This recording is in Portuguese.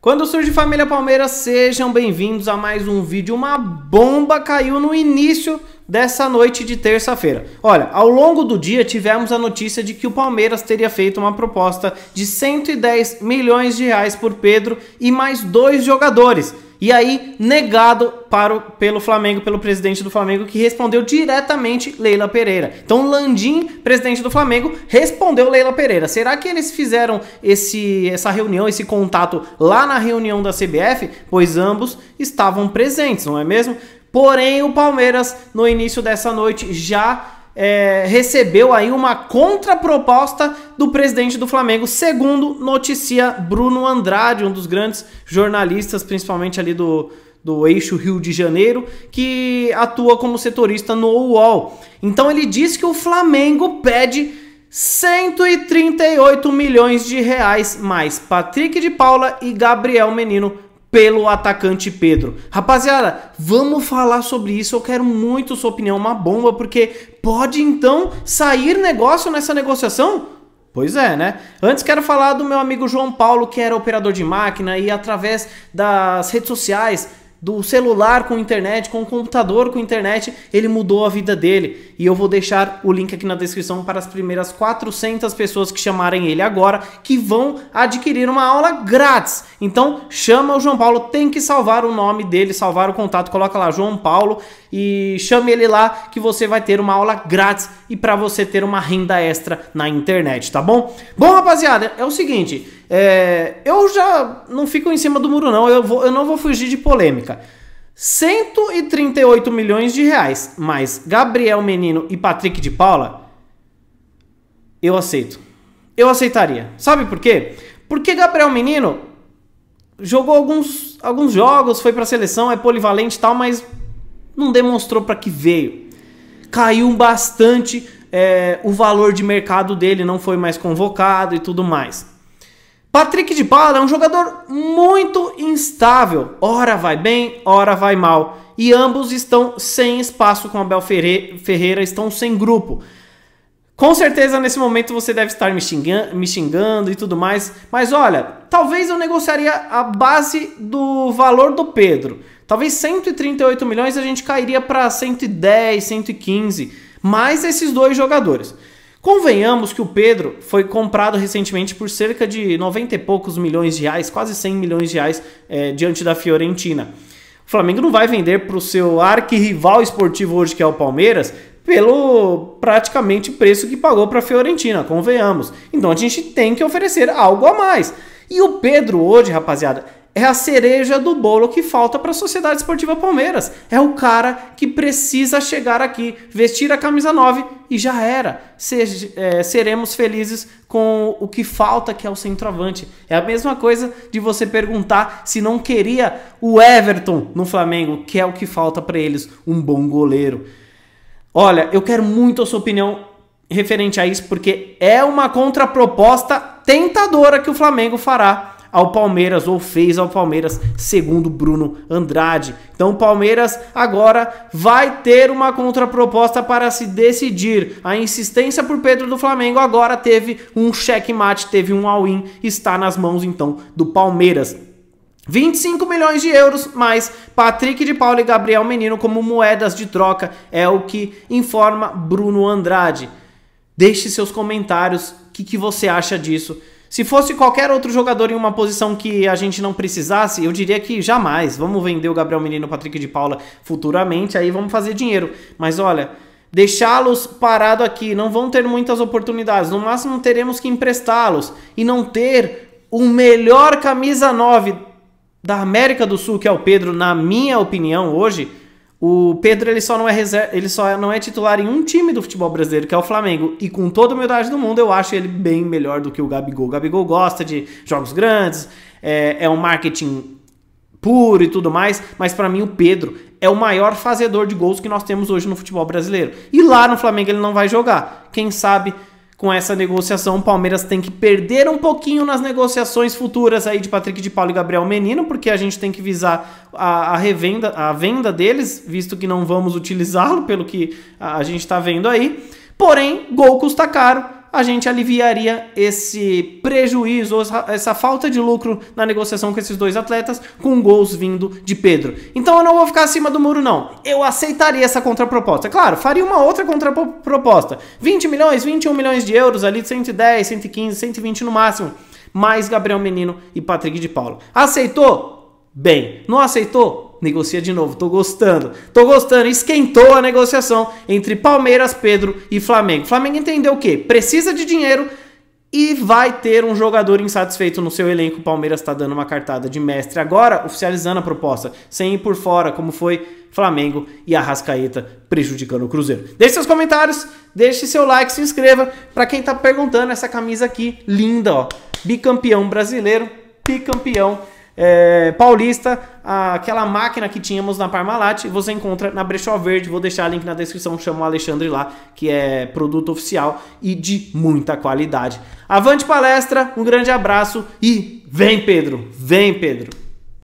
Quando surge família Palmeiras, sejam bem-vindos a mais um vídeo. Uma bomba caiu no início dessa noite de terça-feira. Olha, ao longo do dia tivemos a notícia de que o Palmeiras teria feito uma proposta de 110 milhões de reais por Pedro e mais dois jogadores. E aí, negado para pelo Flamengo, pelo presidente do Flamengo, que respondeu diretamente Leila Pereira. Então, Landim, presidente do Flamengo, respondeu Leila Pereira. Será que eles fizeram esse, essa reunião, esse contato lá na reunião da CBF? Pois ambos estavam presentes, não é mesmo? Porém, o Palmeiras, no início dessa noite, já é, recebeu aí uma contraproposta do presidente do Flamengo, segundo noticia Bruno Andrade, um dos grandes jornalistas, principalmente ali do, do eixo Rio de Janeiro, que atua como setorista no UOL. Então ele diz que o Flamengo pede 138 milhões de reais mais Patrick de Paula e Gabriel Menino pelo atacante Pedro. Rapaziada, vamos falar sobre isso. Eu quero muito sua opinião, uma bomba, porque pode então sair negócio nessa negociação? Pois é, né? Antes quero falar do meu amigo João Paulo, que era operador de máquina e através das redes sociais do celular com internet, com o computador com internet, ele mudou a vida dele. E eu vou deixar o link aqui na descrição para as primeiras 400 pessoas que chamarem ele agora, que vão adquirir uma aula grátis. Então, chama o João Paulo, tem que salvar o nome dele, salvar o contato, coloca lá João Paulo e chame ele lá que você vai ter uma aula grátis e para você ter uma renda extra na internet, tá bom? Bom, rapaziada, é o seguinte, é, eu já não fico em cima do muro não, eu, vou, eu não vou fugir de polêmica. 138 milhões de reais, mais Gabriel Menino e Patrick de Paula, eu aceito. Eu aceitaria. Sabe por quê? Porque Gabriel Menino jogou alguns, alguns jogos, foi para a seleção, é polivalente e tal, mas não demonstrou para que veio. Caiu bastante é, o valor de mercado dele, não foi mais convocado e tudo mais. Patrick de Paula é um jogador muito instável, ora vai bem, ora vai mal, e ambos estão sem espaço com Abel Ferreira, estão sem grupo. Com certeza nesse momento você deve estar me xingando, me xingando e tudo mais, mas olha, talvez eu negociaria a base do valor do Pedro, Talvez 138 milhões a gente cairia para 110, 115, mais esses dois jogadores. Convenhamos que o Pedro foi comprado recentemente por cerca de 90 e poucos milhões de reais, quase 100 milhões de reais é, diante da Fiorentina. O Flamengo não vai vender para o seu arquirrival esportivo hoje, que é o Palmeiras, pelo praticamente preço que pagou para a Fiorentina, convenhamos. Então a gente tem que oferecer algo a mais. E o Pedro hoje, rapaziada, é a cereja do bolo que falta para a Sociedade Esportiva Palmeiras. É o cara que precisa chegar aqui, vestir a camisa 9 e já era. Se, é, seremos felizes com o que falta, que é o centroavante. É a mesma coisa de você perguntar se não queria o Everton no Flamengo, que é o que falta para eles, um bom goleiro. Olha, eu quero muito a sua opinião referente a isso, porque é uma contraproposta tentadora que o Flamengo fará ao Palmeiras ou fez ao Palmeiras, segundo Bruno Andrade. Então o Palmeiras agora vai ter uma contraproposta para se decidir. A insistência por Pedro do Flamengo agora teve um checkmate, teve um all-in, está nas mãos então do Palmeiras. 25 milhões de euros, mais Patrick de Paula e Gabriel Menino como moedas de troca, é o que informa Bruno Andrade. Deixe seus comentários, o que, que você acha disso? Se fosse qualquer outro jogador em uma posição que a gente não precisasse, eu diria que jamais. Vamos vender o Gabriel Menino o Patrick de Paula futuramente, aí vamos fazer dinheiro. Mas olha, deixá-los parado aqui, não vão ter muitas oportunidades. No máximo teremos que emprestá-los e não ter o melhor camisa 9 da América do Sul, que é o Pedro, na minha opinião, hoje o Pedro ele só, não é reserva, ele só não é titular em um time do futebol brasileiro, que é o Flamengo. E com toda a humildade do mundo, eu acho ele bem melhor do que o Gabigol. O Gabigol gosta de jogos grandes, é, é um marketing puro e tudo mais, mas para mim o Pedro é o maior fazedor de gols que nós temos hoje no futebol brasileiro. E lá no Flamengo ele não vai jogar. Quem sabe com essa negociação, o Palmeiras tem que perder um pouquinho nas negociações futuras aí de Patrick de Paulo e Gabriel Menino, porque a gente tem que visar a, a revenda, a venda deles, visto que não vamos utilizá-lo, pelo que a, a gente está vendo aí. Porém, gol custa caro a gente aliviaria esse prejuízo, essa falta de lucro na negociação com esses dois atletas, com gols vindo de Pedro. Então eu não vou ficar acima do muro, não. Eu aceitaria essa contraproposta. É claro, faria uma outra contraproposta. 20 milhões, 21 milhões de euros ali, 110, 115, 120 no máximo. Mais Gabriel Menino e Patrick de Paulo. Aceitou? Bem. Não aceitou? negocia de novo, tô gostando. Tô gostando, esquentou a negociação entre Palmeiras, Pedro e Flamengo. Flamengo entendeu o quê? Precisa de dinheiro e vai ter um jogador insatisfeito no seu elenco. Palmeiras está dando uma cartada de mestre agora, oficializando a proposta, sem ir por fora, como foi Flamengo e Arrascaeta prejudicando o Cruzeiro. Deixe seus comentários, deixe seu like, se inscreva. Para quem tá perguntando, essa camisa aqui, linda, ó. Bicampeão brasileiro, bicampeão é, Paulista, aquela máquina que tínhamos na Parmalat, você encontra na Brechó Verde. Vou deixar o link na descrição, chama o Alexandre lá, que é produto oficial e de muita qualidade. Avante palestra, um grande abraço e vem Pedro, vem Pedro.